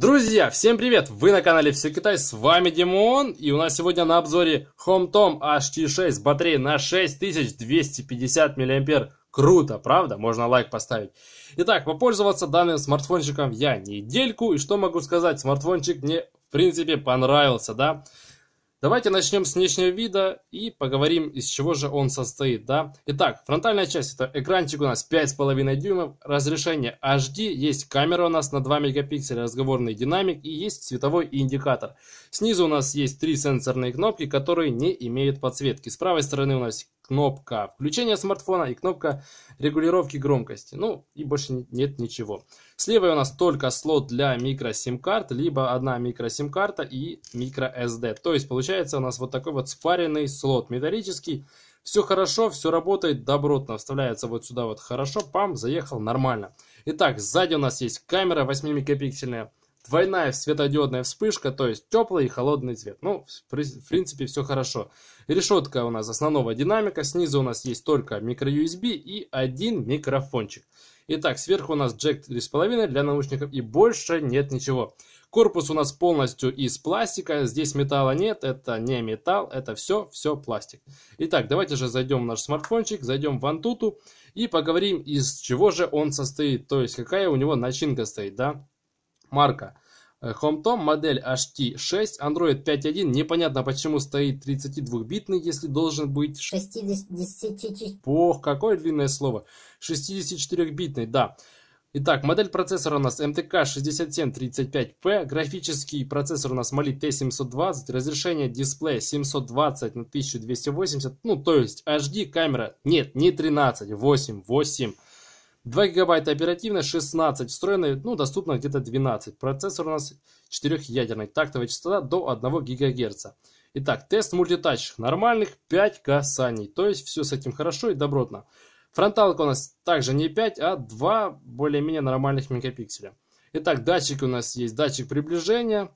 Друзья, всем привет! Вы на канале Все Китай, с вами Димон, и у нас сегодня на обзоре HomeTom HT6 с на 6250 мА. Круто, правда? Можно лайк поставить. Итак, попользоваться данным смартфончиком я недельку, и что могу сказать, смартфончик мне в принципе понравился, да? Давайте начнем с внешнего вида и поговорим, из чего же он состоит. Да? Итак, фронтальная часть, это экранчик у нас 5,5 дюймов, разрешение HD, есть камера у нас на 2 мегапикселя, разговорный динамик и есть цветовой индикатор. Снизу у нас есть три сенсорные кнопки, которые не имеют подсветки. С правой стороны у нас кнопка включения смартфона и кнопка регулировки громкости. Ну и больше нет ничего. Слева у нас только слот для микро сим-карт, либо одна микро сим-карта и микро SD. То есть получается у нас вот такой вот спаренный слот металлический. Все хорошо, все работает добротно. Вставляется вот сюда вот хорошо, пам, заехал нормально. Итак, сзади у нас есть камера 8-мегапиксельная двойная светодиодная вспышка, то есть теплый и холодный цвет. Ну, в принципе, все хорошо. Решетка у нас основного динамика, снизу у нас есть только микро-USB и один микрофончик. Итак, сверху у нас джек 3,5 для наушников и больше нет ничего. Корпус у нас полностью из пластика, здесь металла нет, это не металл, это все, все пластик. Итак, давайте же зайдем в наш смартфончик, зайдем в Antutu и поговорим, из чего же он состоит, то есть какая у него начинка стоит, да. Марка. Э, Homtom, модель HT6, Android 5.1, непонятно почему стоит 32-битный, если должен быть... 60... Ох, какое длинное слово. 64-битный, да. Итак, модель процессора у нас MTK6735P, графический процессор у нас Mali T720, разрешение дисплея 720 на 1280, ну то есть HD камера, нет, не 13, 8, 8. 2 гигабайта оперативной, 16 встроенной, ну, доступно где-то 12. Процессор у нас 4-ядерный, тактовая частота до 1 ГГц. Итак, тест мультитач нормальных 5 касаний, то есть все с этим хорошо и добротно. Фронталка у нас также не 5, а 2 более-менее нормальных мегапикселя. Итак, датчик у нас есть, датчик приближения,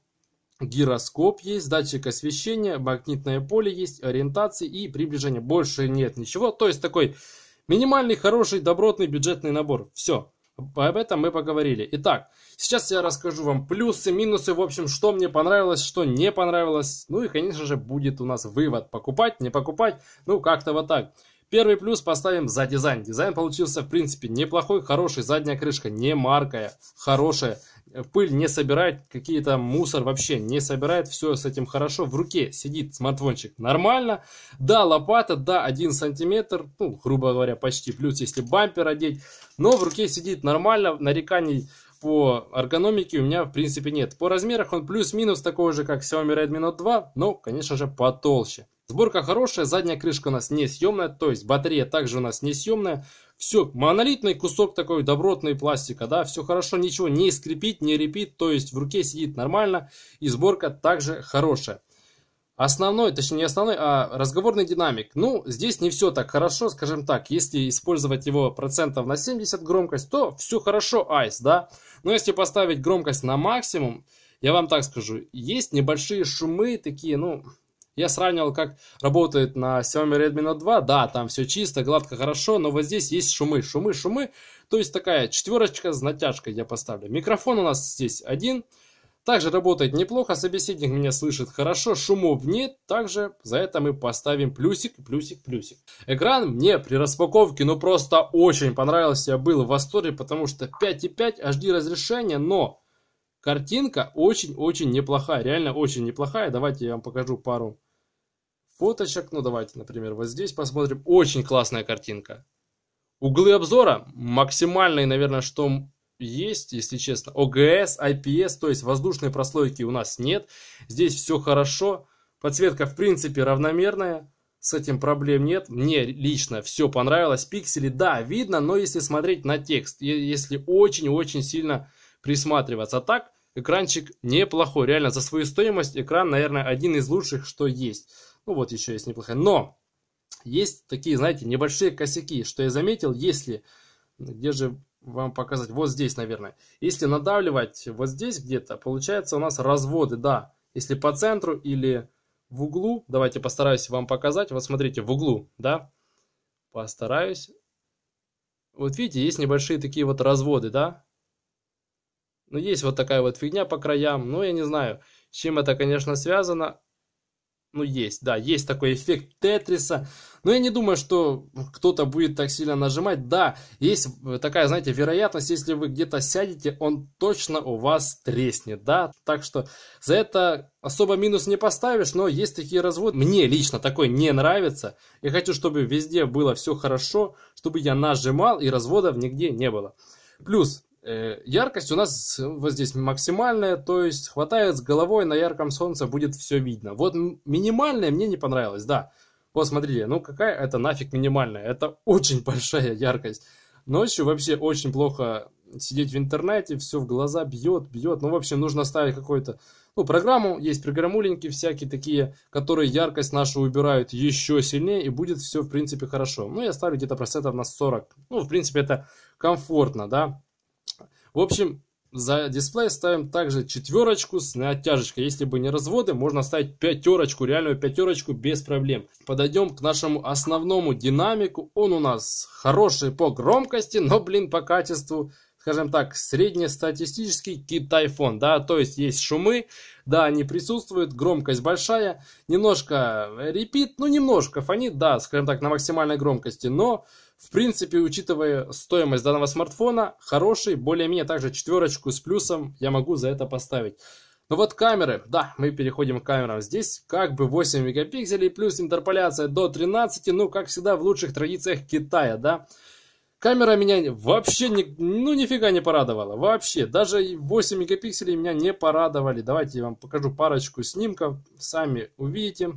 гироскоп есть, датчик освещения, магнитное поле есть, ориентации и приближения. Больше нет ничего, то есть такой Минимальный, хороший, добротный бюджетный набор. Все. Об этом мы поговорили. Итак, сейчас я расскажу вам плюсы, минусы, в общем, что мне понравилось, что не понравилось. Ну и, конечно же, будет у нас вывод. Покупать, не покупать, ну как-то вот так. Первый плюс поставим за дизайн. Дизайн получился, в принципе, неплохой, хороший. Задняя крышка не маркая, хорошая пыль не собирает, какие-то мусор вообще не собирает, все с этим хорошо. В руке сидит смартфончик нормально. Да, лопата, да, 1 сантиметр, ну, грубо говоря, почти плюс, если бампер одеть. Но в руке сидит нормально, нареканий по эргономике у меня в принципе нет. По размерах он плюс-минус такой же, как Xiaomi Redmi Note 2, но, конечно же, потолще. Сборка хорошая, задняя крышка у нас не съемная, то есть батарея также у нас не съемная. Все, монолитный кусок такой добротный пластика, да, все хорошо, ничего не скрипит, не репит, то есть в руке сидит нормально, и сборка также хорошая. Основной, точнее не основной, а разговорный динамик. Ну, здесь не все так хорошо, скажем так. Если использовать его процентов на 70 громкость, то все хорошо, айс, да. Но если поставить громкость на максимум, я вам так скажу, есть небольшие шумы, такие, ну, я сравнивал, как работает на Xiaomi Redmi Note 2. Да, там все чисто, гладко, хорошо, но вот здесь есть шумы, шумы, шумы. То есть такая четверочка с натяжкой я поставлю. Микрофон у нас здесь один. Также работает неплохо, собеседник меня слышит хорошо, шумов нет. Также за это мы поставим плюсик, плюсик, плюсик. Экран мне при распаковке ну просто очень понравился. Я был в восторге, потому что 5.5 HD разрешение, но картинка очень-очень неплохая. Реально очень неплохая. Давайте я вам покажу пару фоточек. Ну, давайте, например, вот здесь посмотрим. Очень классная картинка. Углы обзора максимальные, наверное, что есть, если честно. ОГС, IPS, то есть воздушные прослойки у нас нет. Здесь все хорошо. Подсветка, в принципе, равномерная. С этим проблем нет. Мне лично все понравилось. Пиксели, да, видно, но если смотреть на текст, если очень-очень сильно присматриваться. А так, экранчик неплохой. Реально, за свою стоимость экран, наверное, один из лучших, что есть. Ну вот еще есть неплохая. Но есть такие, знаете, небольшие косяки, что я заметил, если, где же вам показать, вот здесь, наверное. Если надавливать вот здесь где-то, получается у нас разводы, да. Если по центру или в углу, давайте постараюсь вам показать. Вот смотрите, в углу, да, постараюсь. Вот видите, есть небольшие такие вот разводы, да. Ну, есть вот такая вот фигня по краям, но ну, я не знаю, чем это, конечно, связано. Ну, есть, да, есть такой эффект Тетриса. Но я не думаю, что кто-то будет так сильно нажимать. Да, есть э, такая, знаете, вероятность, если вы где-то сядете, он точно у вас треснет, да. Так что за это особо минус не поставишь, но есть такие разводы. Мне лично такой не нравится. Я хочу, чтобы везде было все хорошо, чтобы я нажимал и разводов нигде не было. Плюс, Э, яркость у нас вот здесь максимальная, то есть хватает с головой, на ярком солнце будет все видно. Вот минимальная мне не понравилась, да. Вот смотрите, ну какая это нафиг минимальная, это очень большая яркость. Ночью вообще очень плохо сидеть в интернете, все в глаза бьет, бьет. Ну, в общем, нужно ставить какую-то ну, программу. Есть программуленьки всякие такие, которые яркость нашу убирают еще сильнее, и будет все, в принципе, хорошо. Ну, я ставлю где-то процентов на 40. Ну, в принципе, это комфортно, да. В общем, за дисплей ставим также четверочку с натяжечкой. Если бы не разводы, можно ставить пятерочку, реальную пятерочку без проблем. Подойдем к нашему основному динамику. Он у нас хороший по громкости, но, блин, по качеству скажем так, среднестатистический кит-тайфун, да, то есть есть шумы, да, они присутствуют, громкость большая, немножко репит, ну немножко фонит, да, скажем так, на максимальной громкости, но в принципе, учитывая стоимость данного смартфона, хороший, более-менее также четверочку с плюсом я могу за это поставить. Ну вот камеры, да, мы переходим к камерам. Здесь как бы 8 мегапикселей плюс интерполяция до 13, ну как всегда в лучших традициях Китая, да. Камера меня вообще, не, ну нифига не порадовала, вообще. Даже 8 мегапикселей меня не порадовали. Давайте я вам покажу парочку снимков, сами увидите.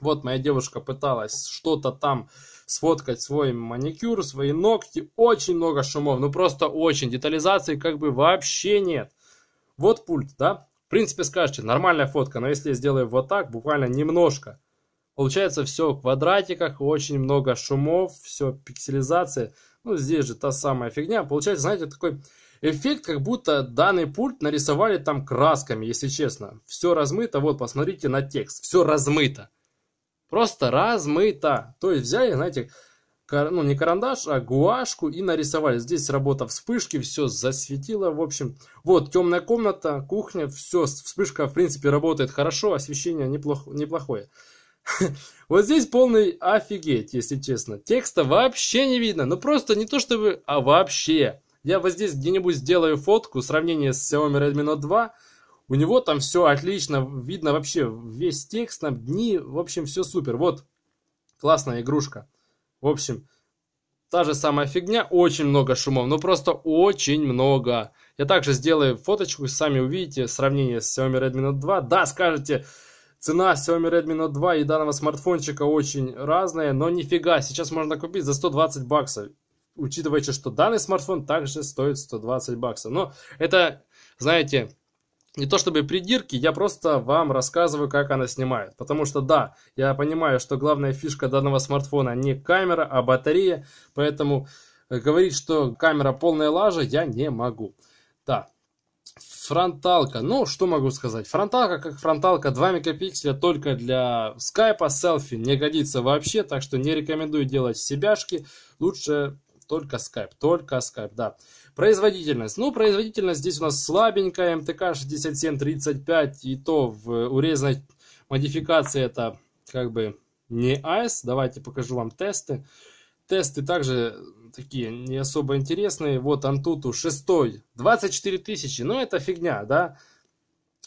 Вот моя девушка пыталась что-то там сфоткать свой маникюр, свои ногти. Очень много шумов, ну просто очень. Детализации как бы вообще нет. Вот пульт, да? В принципе, скажете, нормальная фотка, но если я сделаю вот так, буквально немножко, получается все в квадратиках, очень много шумов, все пикселизация. Ну, здесь же та самая фигня. Получается, знаете, такой эффект, как будто данный пульт нарисовали там красками, если честно. Все размыто. Вот, посмотрите на текст. Все размыто. Просто размыто. То есть взяли, знаете, ну не карандаш, а гуашку и нарисовали. Здесь работа вспышки, все засветило, в общем. Вот, темная комната, кухня, все, вспышка, в принципе, работает хорошо, освещение неплох, неплохое. Вот здесь полный офигеть, если честно. Текста вообще не видно. Ну просто не то чтобы, а вообще. Я вот здесь где-нибудь сделаю фотку, сравнение с Xiaomi Redmi Note 2. У него там все отлично, видно вообще весь текст, там дни, в общем, все супер. Вот, классная игрушка. В общем, та же самая фигня, очень много шумов, но просто очень много. Я также сделаю фоточку, сами увидите сравнение с Xiaomi Redmi Note 2. Да, скажете, Цена Xiaomi Redmi Note 2 и данного смартфончика очень разная, но нифига, сейчас можно купить за 120 баксов. Учитывая, что данный смартфон также стоит 120 баксов. Но это, знаете, не то чтобы придирки, я просто вам рассказываю, как она снимает. Потому что да, я понимаю, что главная фишка данного смартфона не камера, а батарея. Поэтому э, говорить, что камера полная лажа, я не могу. Да, Фронталка. Ну, что могу сказать? Фронталка как фронталка, 2 мегапикселя только для скайпа, селфи не годится вообще, так что не рекомендую делать себяшки. Лучше только скайп, только скайп, да. Производительность. Ну, производительность здесь у нас слабенькая, МТК 6735, и то в э, урезанной модификации это как бы не айс. Давайте покажу вам тесты тесты также такие не особо интересные. Вот Антуту 6, 24 тысячи, ну это фигня, да.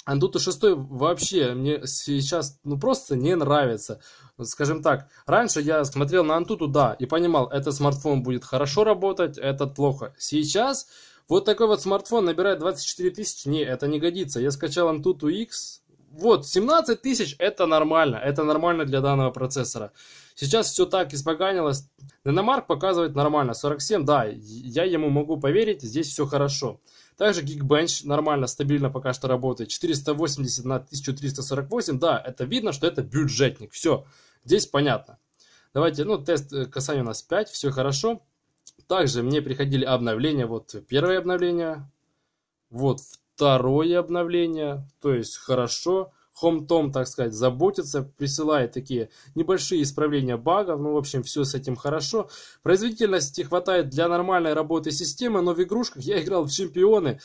Антуту 6 вообще мне сейчас ну просто не нравится. Скажем так, раньше я смотрел на Антуту, да, и понимал, этот смартфон будет хорошо работать, этот плохо. Сейчас вот такой вот смартфон набирает 24 тысячи, не, это не годится. Я скачал Antutu X, вот, 17 тысяч это нормально, это нормально для данного процессора. Сейчас все так испоганилось. Наномарк показывает нормально, 47, да, я ему могу поверить, здесь все хорошо. Также Geekbench нормально, стабильно пока что работает. 480 на 1348, да, это видно, что это бюджетник. Все, здесь понятно. Давайте, ну, тест э, касания у нас 5, все хорошо. Также мне приходили обновления, вот первое обновление, вот второе обновление, то есть хорошо. Хомтом, так сказать, заботится, присылает такие небольшие исправления багов, ну, в общем, все с этим хорошо. Производительности хватает для нормальной работы системы, но в игрушках я играл в чемпионы,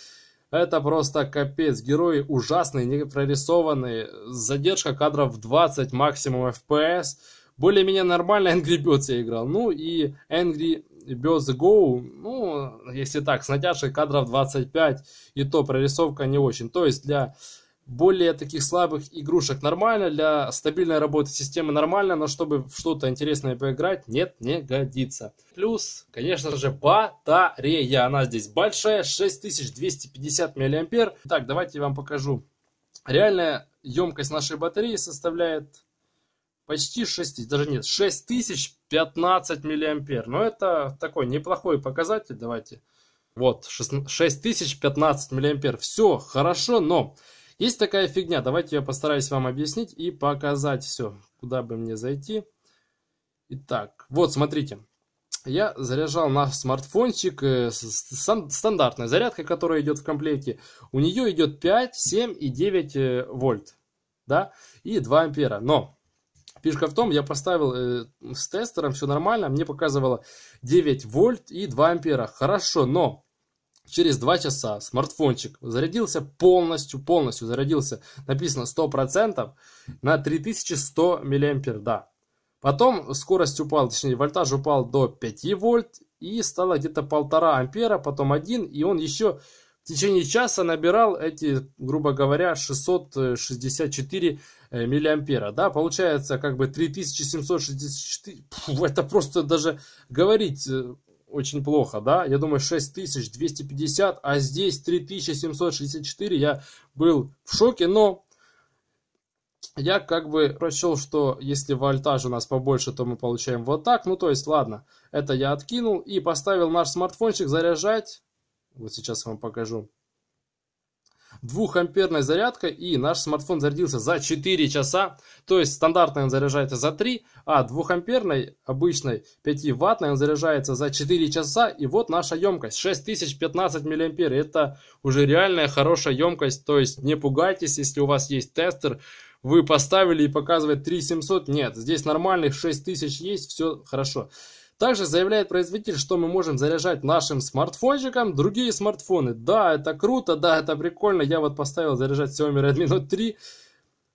это просто капец. Герои ужасные, не прорисованные. Задержка кадров в 20, максимум FPS. Более-менее нормально Angry Birds я играл. Ну и Angry без Go, ну, если так, с натяжкой кадров 25, и то прорисовка не очень. То есть для более таких слабых игрушек нормально, для стабильной работы системы нормально, но чтобы что-то интересное поиграть, нет, не годится. Плюс, конечно же, батарея, она здесь большая, 6250 мА. Так, давайте я вам покажу. Реальная емкость нашей батареи составляет почти 6, даже нет, 6015 миллиампер. Но это такой неплохой показатель, давайте. Вот, 6015 миллиампер. Все, хорошо, но есть такая фигня. Давайте я постараюсь вам объяснить и показать все, куда бы мне зайти. Итак, вот, смотрите. Я заряжал наш смартфончик, э, стандартной зарядкой, которая идет в комплекте. У нее идет 5, 7 и 9 э, вольт, да, и 2 ампера. Но Фишка в том, я поставил э, с тестером, все нормально, мне показывало 9 вольт и 2 ампера. Хорошо, но через 2 часа смартфончик зарядился полностью, полностью зарядился, написано 100% на 3100 миллиампер, Да. Потом скорость упала, точнее вольтаж упал до 5 вольт и стало где-то полтора ампера, потом 1, и он еще в течение часа набирал эти, грубо говоря, 664 Э, миллиампера, да, получается как бы 3764, Фу, это просто даже говорить э, очень плохо, да, я думаю 6250, а здесь 3764, я был в шоке, но я как бы прочел, что если вольтаж у нас побольше, то мы получаем вот так, ну то есть ладно, это я откинул и поставил наш смартфончик заряжать, вот сейчас вам покажу, двухамперной зарядкой, и наш смартфон зарядился за 4 часа, то есть стандартный он заряжается за 3, а двухамперной обычной 5 ваттной он заряжается за 4 часа, и вот наша емкость 6015 мА, это уже реальная хорошая емкость, то есть не пугайтесь, если у вас есть тестер, вы поставили и показывает 3700, нет, здесь нормальных 6000 есть, все хорошо. Также заявляет производитель, что мы можем заряжать нашим смартфончиком другие смартфоны. Да, это круто, да, это прикольно. Я вот поставил заряжать Xiaomi Redmi Note 3.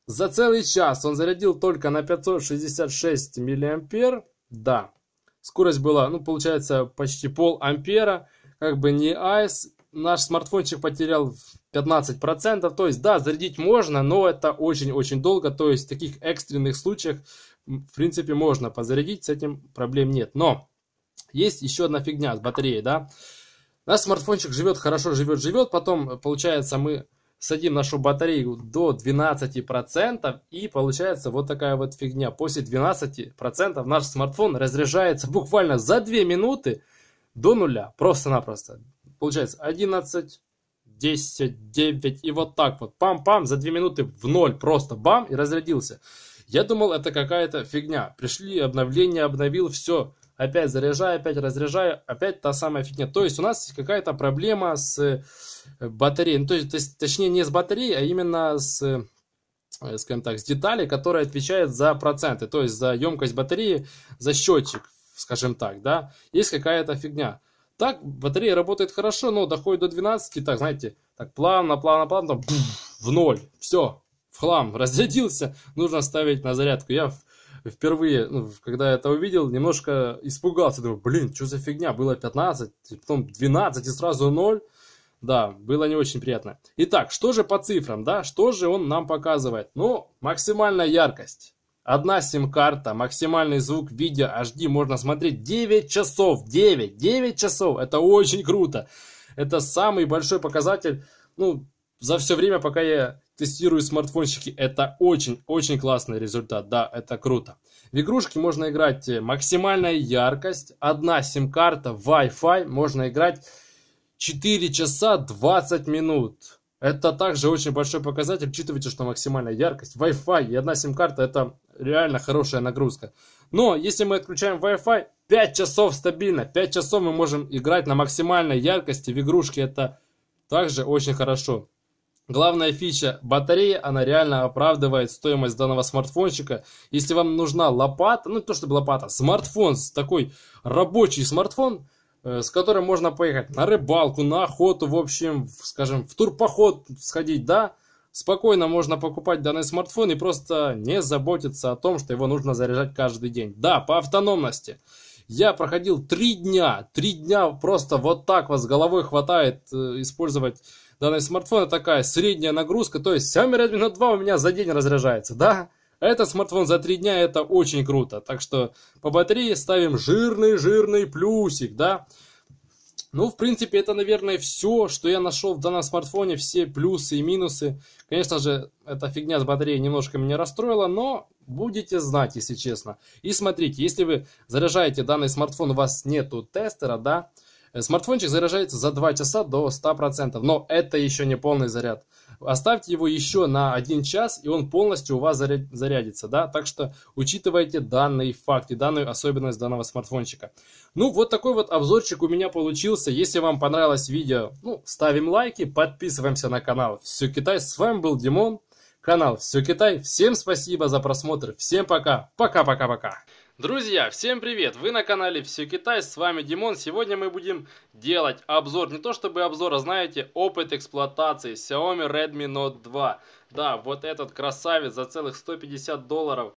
За целый час он зарядил только на 566 миллиампер. Да, скорость была, ну, получается, почти пол ампера. Как бы не айс. Наш смартфончик потерял 15%. То есть, да, зарядить можно, но это очень-очень долго. То есть, в таких экстренных случаях в принципе, можно подзарядить, с этим проблем нет. Но есть еще одна фигня с батареей, да. Наш смартфончик живет хорошо, живет, живет, потом, э, получается, мы садим нашу батарею до 12%, и получается вот такая вот фигня. После 12% наш смартфон разряжается буквально за 2 минуты до нуля, просто-напросто. Получается 11, 10, 9, и вот так вот, пам-пам, за 2 минуты в ноль просто бам, и разрядился. Я думал, это какая-то фигня. Пришли обновления, обновил, все. Опять заряжаю, опять разряжаю, опять та самая фигня. То есть у нас какая-то проблема с э, батареей. Ну, то есть, точнее, не с батареей, а именно с э, э, скажем так, с детали, которая отвечает за проценты, то есть за емкость батареи, за счетчик, скажем так, да, есть какая-то фигня. Так, батарея работает хорошо, но доходит до 12, так, знаете, так плавно, плавно, плавно, бух, в ноль, все, в хлам, разрядился, нужно ставить на зарядку. Я впервые, ну, когда это увидел, немножко испугался, думаю, блин, что за фигня, было 15, потом 12 и сразу 0. Да, было не очень приятно. Итак, что же по цифрам, да, что же он нам показывает? Ну, максимальная яркость. Одна сим-карта, максимальный звук видео HD можно смотреть 9 часов. 9, 9 часов. Это очень круто. Это самый большой показатель, ну, за все время, пока я тестирую смартфончики, это очень-очень классный результат. Да, это круто. В игрушки можно играть э, максимальная яркость, одна сим-карта, Wi-Fi, можно играть 4 часа 20 минут. Это также очень большой показатель. Учитывайте, что максимальная яркость, Wi-Fi и одна сим-карта это реально хорошая нагрузка. Но если мы отключаем Wi-Fi, 5 часов стабильно. 5 часов мы можем играть на максимальной яркости в игрушки. Это также очень хорошо. Главная фича батарея, она реально оправдывает стоимость данного смартфончика. Если вам нужна лопата, ну не то чтобы лопата, смартфон, такой рабочий смартфон, э, с которым можно поехать на рыбалку, на охоту, в общем, скажем, в турпоход сходить, да, спокойно можно покупать данный смартфон и просто не заботиться о том, что его нужно заряжать каждый день. Да, по автономности. Я проходил три дня, три дня просто вот так вас головой хватает э, использовать данного смартфона такая средняя нагрузка, то есть Xiaomi Redmi Note 2 у меня за день разряжается, да? А этот смартфон за 3 дня это очень круто, так что по батарее ставим жирный-жирный плюсик, да? Ну, в принципе, это, наверное, все, что я нашел в данном смартфоне, все плюсы и минусы. Конечно же, эта фигня с батареей немножко меня расстроила, но будете знать, если честно. И смотрите, если вы заряжаете данный смартфон, у вас нету тестера, да, Смартфончик заряжается за 2 часа до 100%, но это еще не полный заряд. Оставьте его еще на 1 час, и он полностью у вас зарядится. Да? Так что учитывайте данный факт и данную особенность данного смартфончика. Ну, вот такой вот обзорчик у меня получился. Если вам понравилось видео, ну, ставим лайки, подписываемся на канал. Все Китай, с вами был Димон, канал Все Китай. Всем спасибо за просмотр, всем пока, пока-пока-пока. Друзья, всем привет! Вы на канале Все Китай, с вами Димон. Сегодня мы будем делать обзор, не то чтобы обзор, а знаете, опыт эксплуатации Xiaomi Redmi Note 2. Да, вот этот красавец за целых 150 долларов